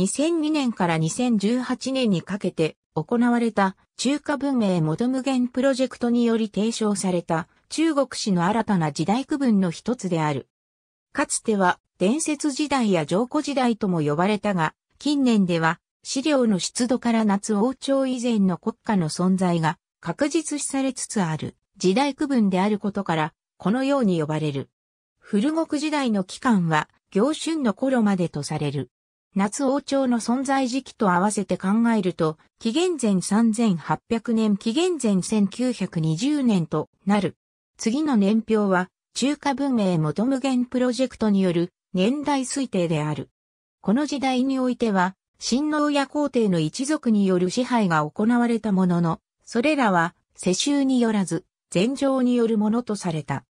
2002年から2018年にかけて行われた中華文明元無限プロジェクトにより提唱された中国史の新たな時代区分の一つである。かつては伝説時代や上古時代とも呼ばれたが、近年では資料の出土から夏王朝以前の国家の存在が確実視されつつある時代区分であることから、このように呼ばれる。古国時代の期間は、行春の頃までとされる。夏王朝の存在時期と合わせて考えると、紀元前3800年紀元前1920年となる。次の年表は、中華文明元無限プロジェクトによる年代推定である。この時代においては、新能や皇帝の一族による支配が行われたものの、それらは世襲によらず、禅譲によるものとされた。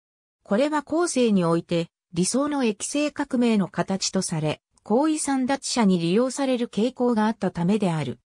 これは後世において、理想の液性革命の形とされ、高位散奪者に利用される傾向があったためである。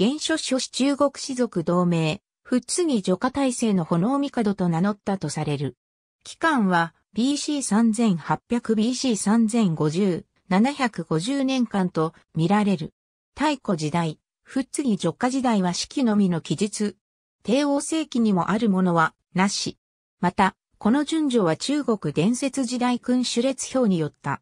現書諸士中国士族同盟、仏義除火体制の炎帝と名乗ったとされる。期間は BC3800BC3050、750年間と見られる。太古時代、仏義除火時代は四季のみの記述。帝王世紀にもあるものは、なし。また、この順序は中国伝説時代君主列表によった。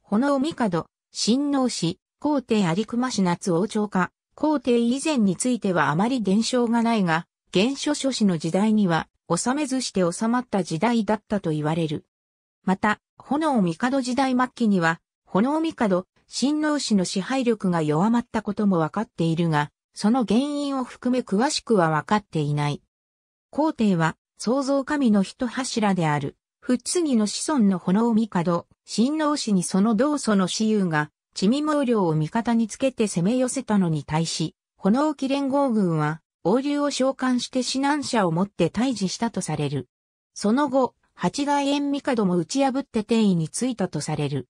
炎帝、新農氏、皇帝有熊氏夏王朝化、皇帝以前についてはあまり伝承がないが、原書諸子の時代には、収めずして収まった時代だったと言われる。また、炎帝時代末期には、炎帝、新農氏の支配力が弱まったこともわかっているが、その原因を含め詳しくはわかっていない。皇帝は、創造神の一柱である。っつぎの子孫の炎帝、親王氏にその同祖の私有が、地味毛量を味方につけて攻め寄せたのに対し、炎木連合軍は、王流を召喚して指南者を持って退治したとされる。その後、八大縁帝も打ち破って天位についたとされる。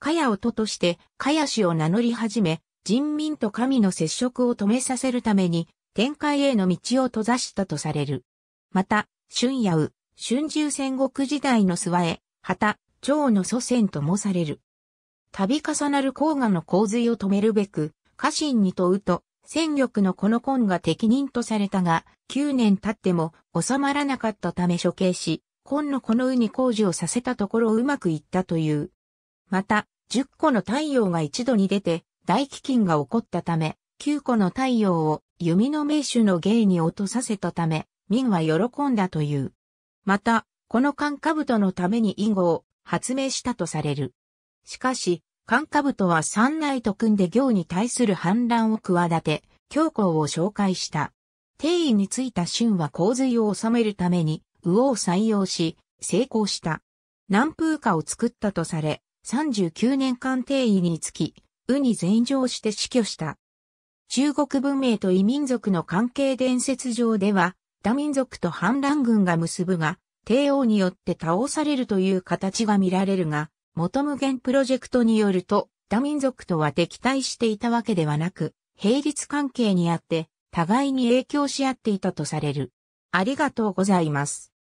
かや音として、かや氏を名乗り始め、人民と神の接触を止めさせるために、天界への道を閉ざしたとされる。また、春夜う。春秋戦国時代の諏訪へ、旗、長の祖先ともされる。度重なる黄河の洪水を止めるべく、家臣に問うと、戦力のこの根が適任とされたが、9年経っても収まらなかったため処刑し、根のこのうに工事をさせたところうまくいったという。また、10個の太陽が一度に出て、大飢饉が起こったため、9個の太陽を弓の名手の芸に落とさせたため、民は喜んだという。また、このブ兜のために囲碁を発明したとされる。しかし、ブ兜は三内と組んで行に対する反乱を企て、教皇を紹介した。定位についた春は洪水を収めるために、魚を採用し、成功した。南風化を作ったとされ、39年間定位につき、右に全乗して死去した。中国文明と異民族の関係伝説上では、ダ民族と反乱軍が結ぶが、帝王によって倒されるという形が見られるが、元無限プロジェクトによると、ダ民族とは敵対していたわけではなく、並立関係にあって、互いに影響し合っていたとされる。ありがとうございます。